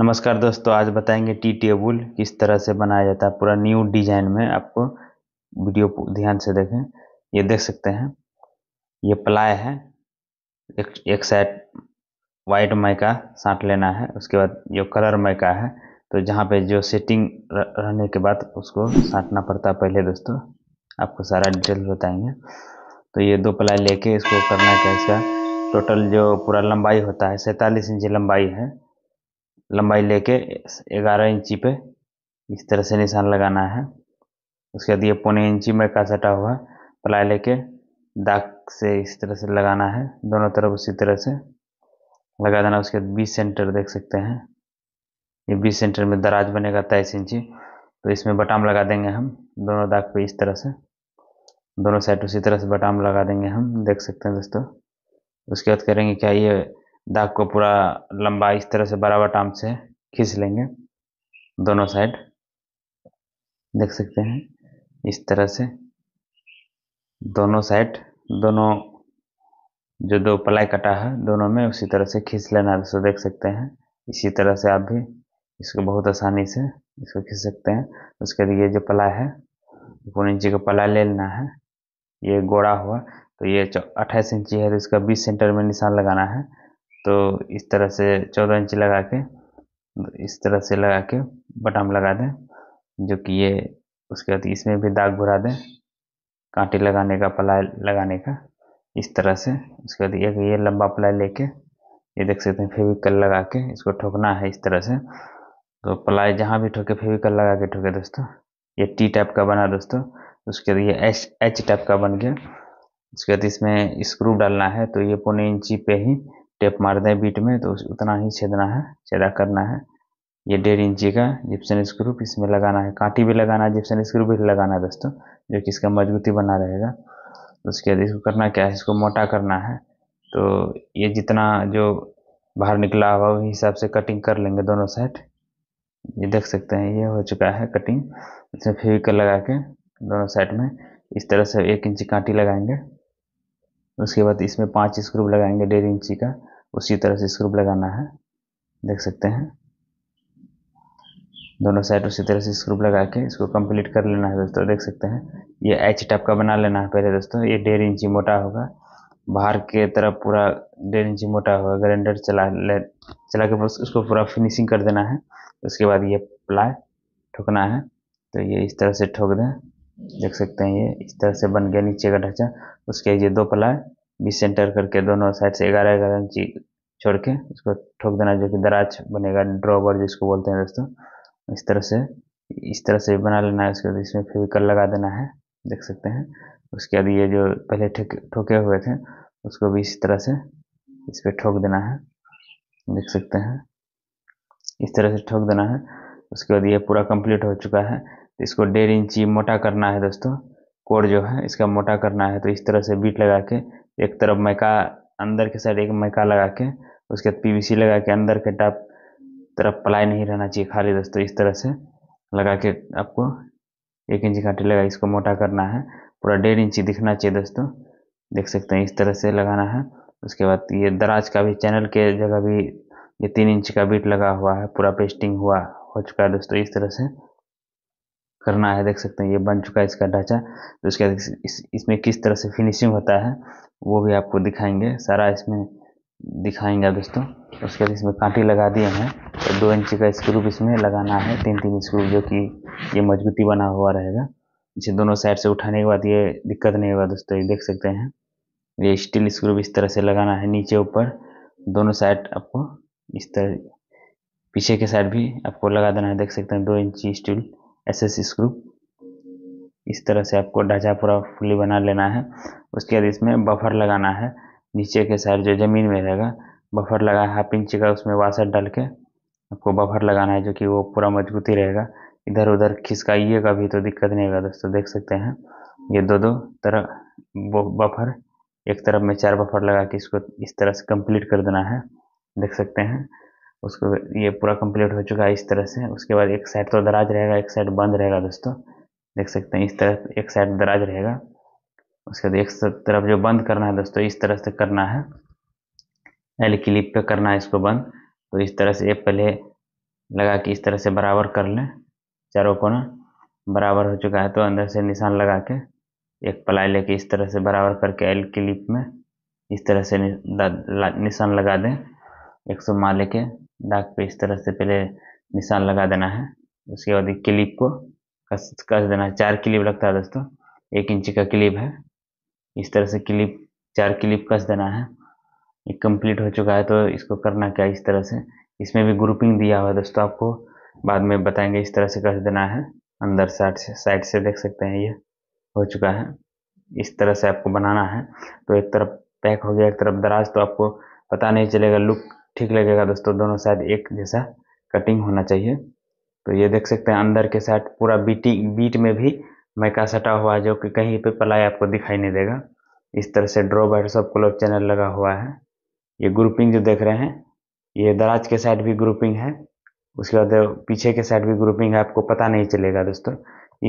नमस्कार दोस्तों आज बताएंगे टी टेबल किस तरह से बनाया जाता है पूरा न्यू डिजाइन में आपको वीडियो ध्यान से देखें ये देख सकते हैं ये प्लाय है एक एक साइड वाइट मैका साट लेना है उसके बाद जो कलर मैका है तो जहाँ पे जो सेटिंग रहने के बाद उसको साटना पड़ता है पहले दोस्तों आपको सारा डिटेल बताएंगे तो ये दो प्लाई लेके इसको करना है इसका टोटल जो पूरा लंबाई होता है सैंतालीस इंच लंबाई है लंबाई लेके ग्यारह इंची पे इस तरह से निशान लगाना है उसके बाद ये पौने इंची में का सटा हुआ प्लाई लेके दाग से इस तरह से लगाना है दोनों तरफ उसी तरह से लगा देना उसके बाद बीस सेंटर देख सकते हैं ये बीस सेंटर में दराज बनेगा तेईस इंची तो इसमें बटाम लगा देंगे हम दोनों दाग पे इस तरह से दोनों साइड उसी तरह से बटाम लगा देंगे हम देख सकते हैं दोस्तों उसके बाद करेंगे क्या ये दाग को पूरा लंबा इस तरह से बराबर टाम से खींच लेंगे दोनों साइड देख सकते हैं इस तरह से दोनों साइड दोनों जो दो पलाई कटा है दोनों में उसी तरह से खींच लेना दोस्तों देख सकते हैं इसी तरह से आप भी इसको बहुत आसानी से इसको खींच सकते हैं उसके लिए जो पलाई है पौन इंची का पलाई ले लेना है ये गोड़ा हुआ तो ये अट्ठाईस इंची है तो इसका बीस सेंटर में निशान लगाना है तो इस तरह से चौदह इंच लगा के इस तरह से लगा के बटाम लगा दें जो कि ये उसके बाद इसमें भी दाग भरा दें कांटे लगाने का पलाय लगाने का इस तरह से उसके बाद एक ये लंबा पलाई लेके ये देख सकते हैं फेविकल लगा के इसको ठोकना है इस तरह से तो पलाई जहाँ भी ठोके फेविकल लगा के ठोके दोस्तों ये टी टाइप का बना दोस्तों उसके बाद ये एच एच टाइप का बन गया उसके बाद इसमें स्क्रू डालना है तो ये पौने इंची पे ही टेप मार दें बीट में तो उतना ही छेदना है छेदा करना है ये डेढ़ इंची का जिप्सन स्क्रू इसमें लगाना है कांटी भी लगाना है जिप्सन स्क्रू भी लगाना है दोस्तों जो कि इसका मजबूती बना रहेगा तो उसके बाद इसको करना क्या है इसको मोटा करना है तो ये जितना जो बाहर निकला हुआ उस हिसाब से कटिंग कर लेंगे दोनों साइड ये देख सकते हैं ये हो चुका है कटिंग इसमें फेविकल लगा के दोनों साइड में इस तरह से एक इंची कांटी लगाएंगे उसके बाद इसमें पाँच स्क्रू लगाएंगे डेढ़ इंची का उसी तरह से स्क्रूप लगाना है देख सकते हैं दोनों साइड उसी तरह से स्क्रूप लगा के इसको कंप्लीट कर लेना है दोस्तों देख सकते हैं ये एच टाइप का बना लेना है पहले दोस्तों ये डेढ़ इंची मोटा होगा बाहर के तरफ पूरा डेढ़ इंची मोटा होगा ग्रैंडर चला ले चला के बस उसको पूरा फिनिशिंग कर देना है उसके बाद ये प्लाई ठोकना है तो ये इस तरह से ठोक दें देख सकते हैं ये इस तरह से बन गया नीचे का ढांचा उसके ये दो प्लाई बीस सेंटर करके दोनों साइड से ग्यारह ग्यारह इंची छोड़ के उसको ठोक देना जो कि दराज बनेगा ड्रॉवर जिसको बोलते हैं दोस्तों इस तरह से इस तरह से बना लेना है उसके बाद इसमें फेविकल लगा देना है देख सकते हैं उसके बाद ये जो पहले ठोके हुए थे उसको भी इस तरह से इस पर ठोक देना है देख सकते हैं इस तरह से ठोक देना है उसके बाद ये पूरा कंप्लीट हो चुका है तो इसको डेढ़ इंची मोटा करना है दोस्तों कोड जो है इसका मोटा करना है तो इस तरह से बीट लगा के एक तरफ मैका अंदर के साइड एक मैका लगा के उसके बाद पी लगा के अंदर के टाप तरफ प्लाई नहीं रहना चाहिए खाली दोस्तों इस तरह से लगा के आपको एक इंच कांटे लगा इसको मोटा करना है पूरा डेढ़ इंची दिखना चाहिए दोस्तों देख सकते हैं इस तरह से लगाना है उसके बाद ये दराज का भी चैनल के जगह भी ये तीन इंच का बीट लगा हुआ है पूरा पेस्टिंग हुआ हो चुका है दोस्तों इस तरह से करना है देख सकते हैं ये बन चुका है इसका ढांचा तो इसके इस, इसमें किस तरह से फिनिशिंग होता है वो भी आपको दिखाएंगे सारा इसमें दिखाएंगे दोस्तों उसके बाद इसमें कांटी लगा दिए हैं तो दो इंच का स्क्रूप इसमें लगाना है तीन तीन स्क्रूप जो कि ये मजबूती बना हुआ रहेगा इसे दोनों साइड से उठाने के बाद ये दिक्कत नहीं होगा दोस्तों ये देख सकते हैं ये स्टील स्क्रूप इस तरह से लगाना है नीचे ऊपर दोनों साइड आपको इस तरह पीछे के साइड भी आपको लगा देना है देख सकते हैं दो इंची स्टील एस स्क्रू इस तरह से आपको ढांचा पूरा फुली बना लेना है उसके बाद इसमें बफर लगाना है नीचे के साइड जो ज़मीन में रहेगा बफर लगा हाफ इंच का उसमें वासर डाल के आपको बफर लगाना है जो कि वो पूरा मजबूती रहेगा इधर उधर खिसकाइएगा भी तो दिक्कत नहीं होगा दोस्तों देख सकते हैं ये दो दो तरह बफर एक तरफ में चार बफर लगा के इसको इस तरह से कंप्लीट कर देना है देख सकते हैं उसको ये पूरा कंप्लीट हो चुका है इस तरह से उसके बाद एक साइड तो दराज रहेगा एक साइड बंद रहेगा दोस्तों देख सकते हैं इस तरह एक साइड दराज रहेगा उसके बाद एक तरफ जो बंद करना है दोस्तों इस तरह से करना है एल क्लिप पे करना है इसको बंद तो इस तरह से एक पहले लगा के इस तरह से बराबर कर लें चारों कोना बराबर हो चुका है तो अंदर से निशान लगा के एक पलाई लेके इस तरह से बराबर करके एल क्लिप में इस तरह से निशान लगा दें एक सौ माँ लेके दाग पे इस तरह से पहले निशान लगा देना है उसके बाद एक क्लिप को कस कस देना है चार क्लिप लगता है दोस्तों एक इंच का क्लिप है इस तरह से क्लिप चार क्लिप कस देना है ये कंप्लीट हो चुका है तो इसको करना क्या इस तरह से इसमें भी ग्रुपिंग दिया हुआ है दोस्तों आपको बाद में बताएंगे इस तरह से कस देना है अंदर साइड से साइड से देख सकते हैं ये हो चुका है इस तरह से आपको बनाना है तो एक तरफ पैक हो गया एक तरफ दराज तो आपको पता नहीं चलेगा लुक ठीक लगेगा दोस्तों दोनों साइड एक जैसा कटिंग होना चाहिए तो ये देख सकते हैं अंदर के साइड पूरा बीटी बीट में भी मैका सटा हुआ है जो कि कहीं पे पलाई आपको दिखाई नहीं देगा इस तरह से ड्रॉ सब क्लब चैनल लगा हुआ है ये ग्रुपिंग जो देख रहे हैं ये दराज के साइड भी ग्रुपिंग है उसके बाद पीछे के साइड भी ग्रुपिंग है आपको पता नहीं चलेगा दोस्तों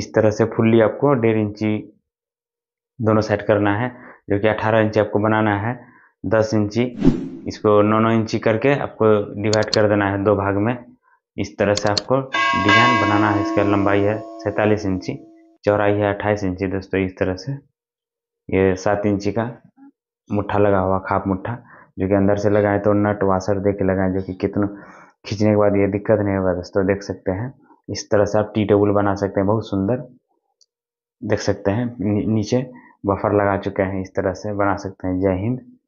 इस तरह से फुल्ली आपको डेढ़ इंची दोनों साइड करना है जो कि अठारह इंची आपको बनाना है दस इंची इसको नौ नौ इंची करके आपको डिवाइड कर देना है दो भाग में इस तरह से आपको डिजाइन बनाना है इसका लंबाई है सैंतालीस इंची चौराई है अट्ठाईस इंची दोस्तों इस तरह से ये सात इंची का मुट्ठा लगा हुआ खाप मुट्ठा जो कि अंदर से लगाएं तो नट वाशर दे के लगाएं जो कि कितना खींचने के बाद ये दिक्कत नहीं होगा दोस्तों देख सकते हैं इस तरह से आप टी टेबल बना सकते हैं बहुत सुंदर देख सकते हैं नीचे बफर लगा चुके हैं इस तरह से बना सकते हैं जय हिंद